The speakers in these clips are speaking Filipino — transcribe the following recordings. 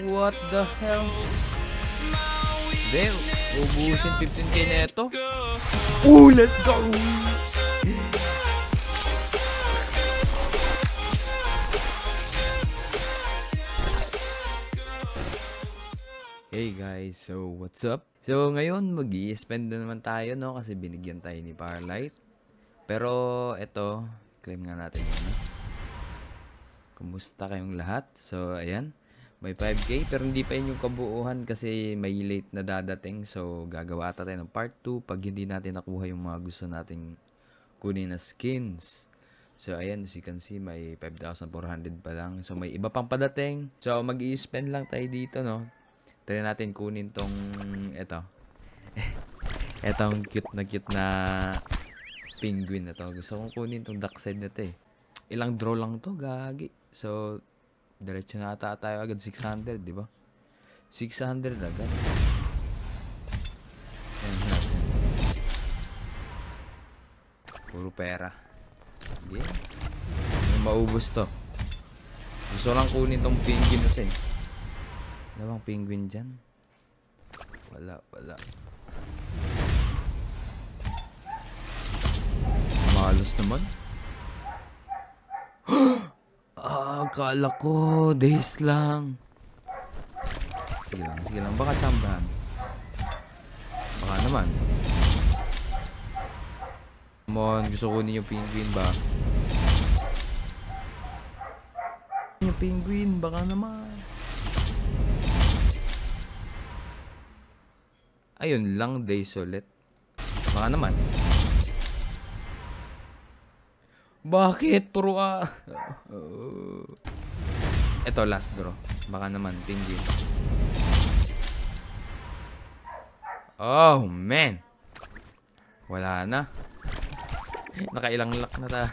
What the hell? Damn, ubusin 15k na ito. Ooh, let's go! Hey guys, so what's up? So ngayon mag spend na naman tayo no kasi binigyan tayo ni Parlight. Pero ito, claim nga natin. Ano? Kumusta kayong lahat? So ayan. May 5k pero hindi pa yun yung kabuuhan kasi may late na dadating. So gagawa ata tayo ng part 2 pag hindi natin nakuha yung mga gusto nating kunin na skins. So, ayan, as you can see, may 5,400 pa lang. So, may iba pang padating. So, mag spend lang tayo dito, no? Try natin kunin tong, eto. Etong cute na cute na penguin na to. Gusto kong kunin tong duck side na to, eh. Ilang draw lang to, gagi. So, Diretso na ata tayo agad 600, di ba? 600 agad. Puro pera. Hindi. Yeah. Maubos to. Gusto lang kunin tong penguin kasi. Ano eh. bang penguin dyan? Wala, wala. Malos naman. Akala ko, days lang. Sige lang, sige lang. Baka chambahan. Baka naman. Come on, gusto ko yung penguin ba? Yung penguin, baka naman. Ayun lang, days ulit. Baka naman. Bakit? Puro ah. Ito, last draw. Baka naman, tingin. Oh, man. Wala na. Nakailang luck na tayo.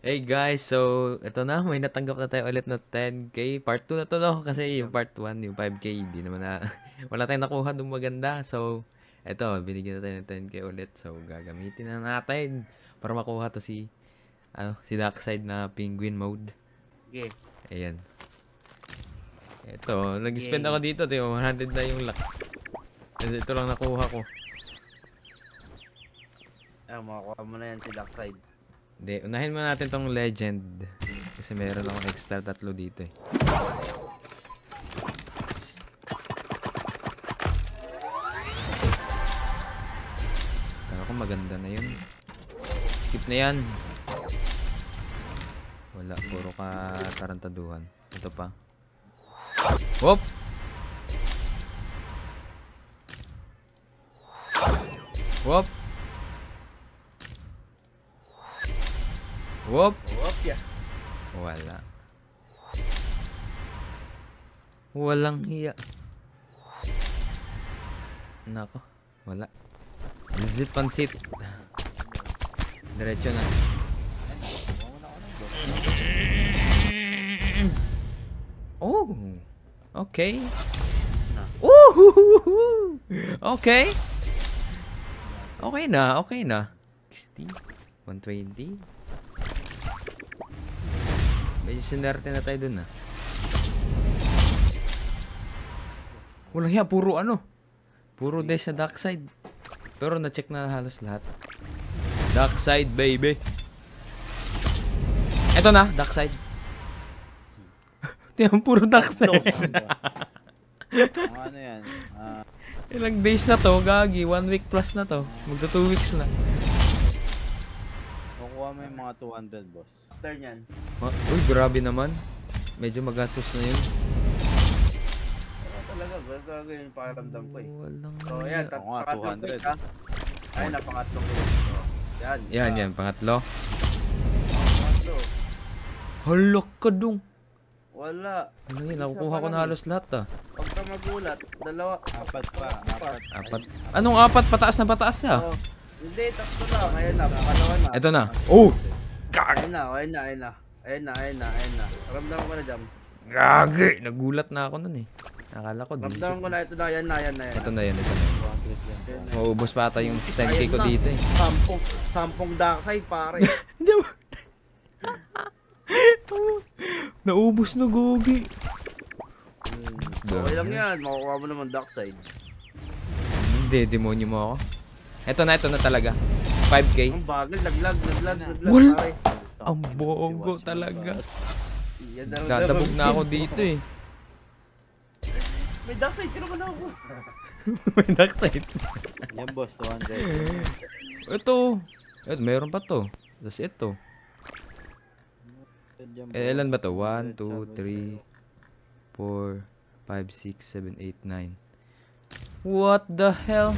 Hey guys, so ito na, may natanggap na tayo ulit na 10k. Part 2 na to no, kasi yung part 1, yung 5k, hindi naman na, wala tayong nakuha ng maganda. So, ito, binigyan na tayo ng 10k ulit. So, gagamitin na natin para makuha to si, ano, si Darkseid na penguin mode. Okay. Ayan. Ito, nag-spend ako dito. Tiyo, 100 na yung luck. Kasi ito lang nakuha ko. Ah, makakuha mo na yan si Darkside. Hindi, unahin mo natin tong legend. Kasi meron akong extra tatlo dito eh. Kaya maganda na yun. Skip na yan. Wala, puro ka tarantaduhan. Ito pa. Whoop! Whoop! Whoop! Whoop ya. Wala. Walang hiya. Nako, wala. Zip and sit. Diretso na. Oh! Okay. Ooh! Okay. Okay na, okay na. 60, 120. Medyo sinerte na tayo dun ah. Walang hiya, puro ano. Puro de sa dark side. Pero na-check na halos lahat. Dark side, baby. Eto na, dark side. Yan, puro ducks eh. Ah, ano yan? Uh, Ilang days na to, gagi. One week plus na to. Magda two weeks na. Kukuha mo yung mga 200, boss. After nyan. Ma ah, Uy, grabe naman. Medyo magastos na yun. Ano talaga, bro. Talaga yung pakiramdam ko eh. Walang so, yan. Oo nga, 200. Ka. Ay, na pangatlo ko. Yan. Yan, yan. Pangatlo. Pangatlo. Halak ka dong. Wala. Ano yun? Nakukuha ko na halos lahat ah. Pagka magulat, dalawa. Apat pa. Apat. apat. Anong apat? Pataas na pataas ah. Oh. Hindi, tatlo lang. Ayun na, pangalawa na. Ito na. Oh! Gag! Ayun na, ayun na, ayun na. Ayun na, ayun na, ayun na. Ramdam ko na jam. Gagi! Nagulat na ako nun eh. Nakala ko. Ramdam ko na ito na, yan na, yan na. Yan ito na, yan, ito na. Mauubos pa ata yung 10k ko dito eh. Sampung, sampung dakay pare. Hindi mo. Naubos na gogi. Okay lang yan. Makukuha mo naman dark side. Hindi, demonyo mo ako. Ito na, ito na talaga. 5k. Ang bagal, laglag, laglag, laglag. Wala. Ang bogo talaga. Dadabog na ako dito eh. May dark side ka naman ako. May dark side. Yan boss, 200. Ito. Ito, meron pa to. Tapos ito. Eh, ilan ba to? 1, 2, 3, 4, 5, 6, 7, 8, 9. What the hell?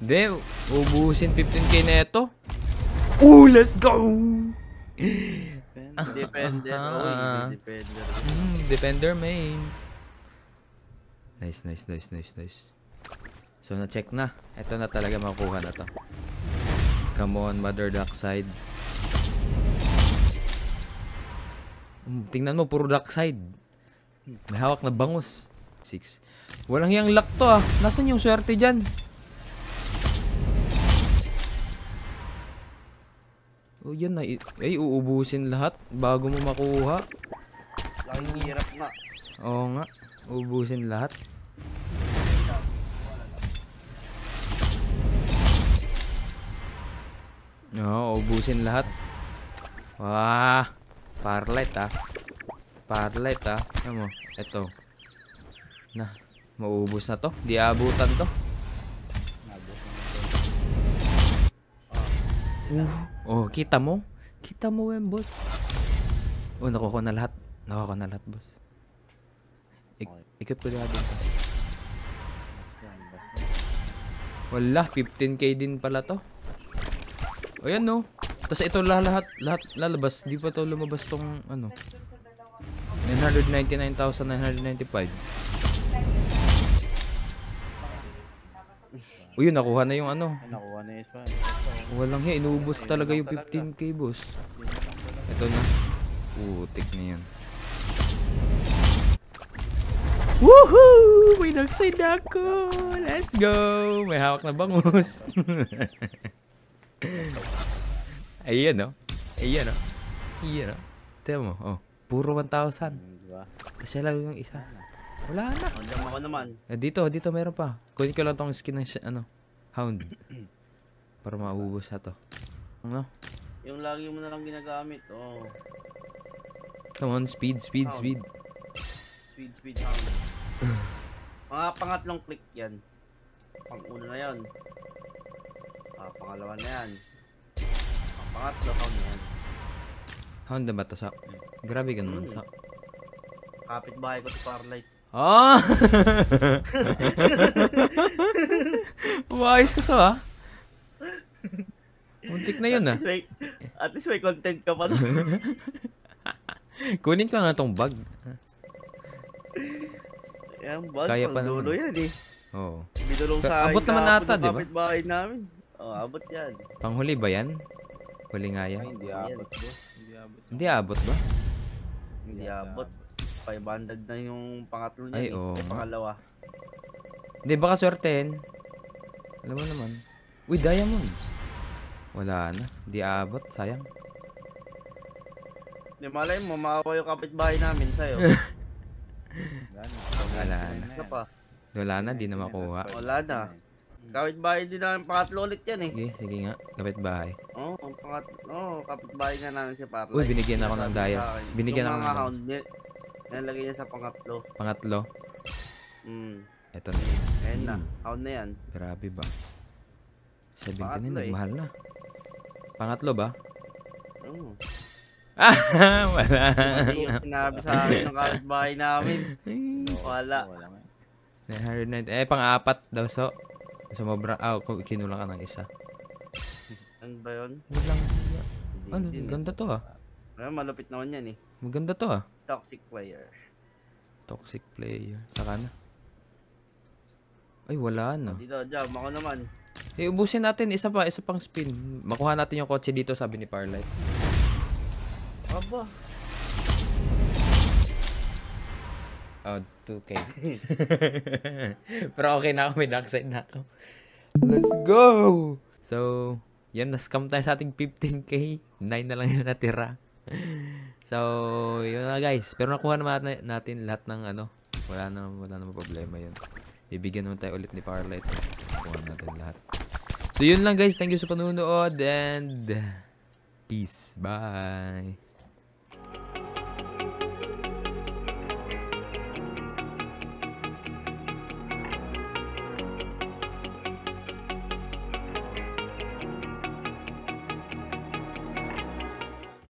Hindi, ubusin 15k na ito. Oh, let's go! Depender, depender, depender. Mm, mm-hmm, depender main. Nice, nice, nice, nice, nice. So, na-check na. Ito na talaga makukuha na to. Come on, Mother Duck Side. Hmm, tingnan mo, puro dark side. May hawak na bangus. 6. Walang yang luck to ah. Nasaan yung swerte dyan? Oh, yan na. Ay, uubusin lahat bago mo makuha. Laging hirap nga. Oo nga. Uubusin lahat. Oo, oh, ubusin lahat. Wah! Parleta. Parleta. Ano mo? Ito. Na. Maubos na to. Di abutan to. Uh, oh kita mo? Kita mo yan, eh, boss. Oh, nakuha na lahat. Nakuha ko na lahat, boss. I ikip ko lahat. Wala, 15k din pala to. Ayan, no. Tapos ito lahat, lahat lalabas. Hindi pa to lumabas tong ano. 999,995. Uy, nakuha na yung ano. Nakuha na yung Walang hiya, inuubos talaga yung 15k, boss. Ito na. Putik na yan. Woohoo! May nagside na ako! Let's go! May hawak na bangus. Ayan, no? Ayan, no? Ayan, no? Tiyan mo, oh. Puro 1,000. Diba? Kasi lang yung isa. Wala na. Hondam ako naman. Eh, dito, dito meron pa. Kunin ko lang tong skin ng, ano, hound. Para maubos na to. Ano? Yung lagi mo na lang ginagamit, oh. Come on, speed, speed, speed. Speed, speed, hound. Mga pangatlong click yan. Pang una na yan. Ah, pangalawa na yan. Pangatlo, hound yan. Hound na ba to, Sak? Grabe ka naman, sa. Kapit-bahay ko sa Starlight. Oh! Umayos ka sa, ha? Ah. Muntik na yun, ah. At least may, at least may content ka pa doon. Kunin ko na tong bag. Yan, bag. Kaya pa naman. yan, eh. Oo. Oh. Binulong sa Abot naman ata, di ba? Kapit bahay namin. Oh, abot yan. Panghuli ba yan? Kulingayan. Ay, hindi abot ba? Hindi abot ba? Hindi abot. 500 na yung pangatlo niya. Ay, eh. oo. Pangalawa. Hindi, baka swertein. Alam mo naman. Uy, diamonds. Wala na. Hindi aabot. Sayang. Hindi, malay mo. Maawa yung kapitbahay namin sa'yo. Wala na. Wala na. Wala na. Di na makuha. Wala na. Mm. Kapit-bahay din namin pangatlo ulit yan eh. Sige, sige nga. Kapit-bahay. Oo, oh, pangat oh, kapit-bahay nga namin si Parla. Uy, binigyan ako ng dias. Binigyan ako ng account niya. Nalagay niya sa pangatlo. Pangatlo? Hmm. Ito na. Ayan na. Account mm. na yan. Grabe ba? 79, nagmahal eh. na. Pangatlo ba? Oo. Ah, wala. Hindi yung sinabi sa akin ng kapit-bahay namin. Wala. 909. Eh. eh, pang-apat daw so. Sumobra, ah, oh, kinulang ka ng isa. Ano ba yun? Walang, ano, ganda to ah. Ano, malupit naman yan eh. Maganda to ah. Toxic player. Toxic player. Saka na. Ay, wala na. Dito, jam. Ako naman. Eh, ubusin natin. Isa pa, isa pang spin. Makuha natin yung kotse dito, sabi ni Parlight. Aba. Oh, 2K. Pero okay na ako, may dark side na ako. Let's go! So, yan, na-scam tayo sa ating 15K. 9 na lang yung natira. so, yun na guys. Pero nakuha naman natin lahat ng ano. Wala na, wala na problema yun. Bibigyan naman tayo ulit ni Firelight. Nakuha natin lahat. So, yun lang guys. Thank you sa so panunood and peace. Bye!